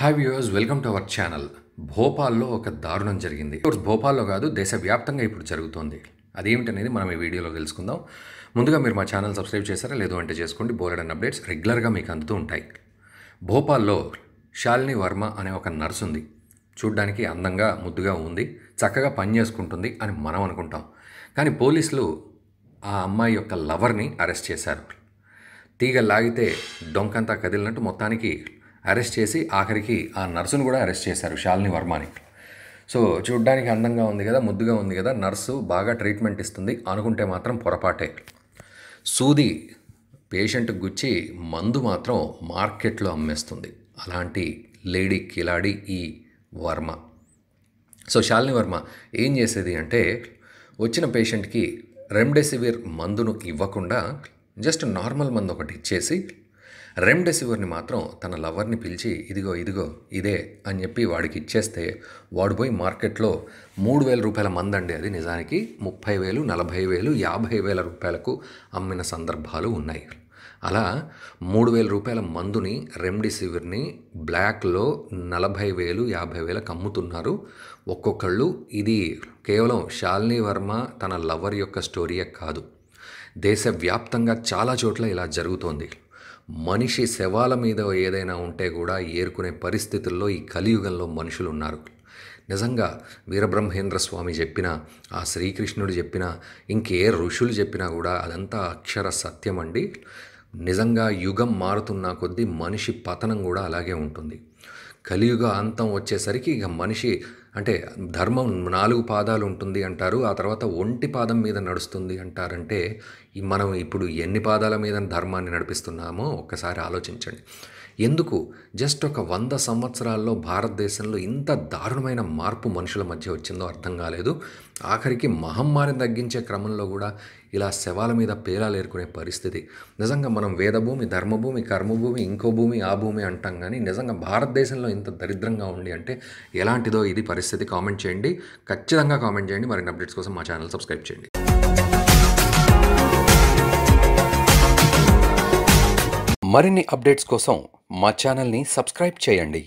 hi viewers welcome to our channel భోపాల్లో ఒక దారుణం జరిగింది భోపాల్లో కాదు దేశవ్యాప్తంగా ఇప్పుడు జరుగుతోంది అదేమిటనేది మనం ఈ వీడియోలో తెలుసుకుందాం ముందుగా మీరు మా ఛానల్ సబ్స్క్రైబ్ చేశారా లేదో అంటే చేసుకోండి బోలెడన్ అప్డేట్స్ రెగ్యులర్గా మీకు అందుతూ ఉంటాయి భోపాల్లో శాలిని వర్మ అనే ఒక నర్స్ ఉంది చూడ్డానికి అందంగా ముద్దుగా ఉంది చక్కగా పని చేసుకుంటుంది అని మనం అనుకుంటాం కానీ పోలీసులు ఆ అమ్మాయి యొక్క లవర్ని అరెస్ట్ చేశారు తీగ లాగితే డొంకంతా కదిలినట్టు మొత్తానికి అరెస్ట్ చేసి ఆఖరికి ఆ నర్సును కూడా అరెస్ట్ చేశారు శాలిని వర్మని సో చూడ్డానికి అందంగా ఉంది కదా ముద్దుగా ఉంది కదా నర్సు బాగా ట్రీట్మెంట్ ఇస్తుంది అనుకుంటే మాత్రం పొరపాటే సూది పేషెంట్ గుచ్చి మందు మాత్రం మార్కెట్లో అమ్మేస్తుంది అలాంటి లేడీ కిలాడి ఈ వర్మ సో శాలిని వర్మ ఏం చేసేది అంటే వచ్చిన పేషెంట్కి రెమ్డెసివిర్ మందును ఇవ్వకుండా జస్ట్ నార్మల్ మందు ఒకటి ఇచ్చేసి రెమ్డెసివర్ని మాత్రం తన లవర్ని పిలిచి ఇదిగో ఇదిగో ఇదే అని చెప్పి వాడికి ఇచ్చేస్తే వాడు పోయి మార్కెట్లో మూడు వేల రూపాయల మందండి అది నిజానికి ముప్పై వేలు నలభై వేలు యాభై వేల రూపాయలకు అమ్మిన సందర్భాలు ఉన్నాయి అలా మూడు వేల రూపాయల మందుని రెమ్డెసివిర్ని బ్లాక్లో నలభై వేలు యాభై వేలకు అమ్ముతున్నారు ఒక్కొక్కళ్ళు ఇది కేవలం శాలిని వర్మ తన లవర్ యొక్క స్టోరీయే కాదు దేశవ్యాప్తంగా చాలా చోట్ల ఇలా జరుగుతోంది మనిషి శవాల మీద ఏదైనా ఉంటే కూడా ఏరుకునే పరిస్థితుల్లో ఈ కలియుగంలో మనుషులు ఉన్నారు నిజంగా వీరబ్రహ్మేంద్ర స్వామి చెప్పిన ఆ శ్రీకృష్ణుడు చెప్పిన ఇంకే ఋషులు చెప్పినా కూడా అదంతా అక్షర సత్యం అండి నిజంగా యుగం మారుతున్న కొద్దీ మనిషి పతనం కూడా అలాగే ఉంటుంది కలియుగ అంతం వచ్చేసరికి ఇక మనిషి అంటే ధర్మం నాలుగు పాదాలు ఉంటుంది అంటారు ఆ తర్వాత ఒంటి పాదం మీద నడుస్తుంది అంటారంటే మనం ఇప్పుడు ఎన్ని పాదాల మీద ధర్మాన్ని నడిపిస్తున్నామో ఒక్కసారి ఆలోచించండి ఎందుకు జస్ట్ ఒక వంద సంవత్సరాల్లో భారతదేశంలో ఇంత దారుణమైన మార్పు మనుషుల మధ్య వచ్చిందో అర్థం కాలేదు ఆఖరికి మహమ్మారిని తగ్గించే క్రమంలో కూడా ఇలా శవాల మీద పేలాలు ఏర్కొనే పరిస్థితి నిజంగా మనం వేదభూమి ధర్మభూమి కర్మభూమి ఇంకో భూమి ఆ భూమి అంటాం కానీ నిజంగా భారతదేశంలో ఇంత దరిద్రంగా ఉండి అంటే ఎలాంటిదో ఇది పరిస్థితి పరిస్థితి కామెంట్ చేయండి ఖచ్చితంగా కామెంట్ చేయండి మరిన్ని అప్డేట్స్ కోసం మా ఛానల్ సబ్స్క్రైబ్ చేయండి మరిన్ని అప్డేట్స్ కోసం మా ఛానల్ని సబ్స్క్రైబ్ చేయండి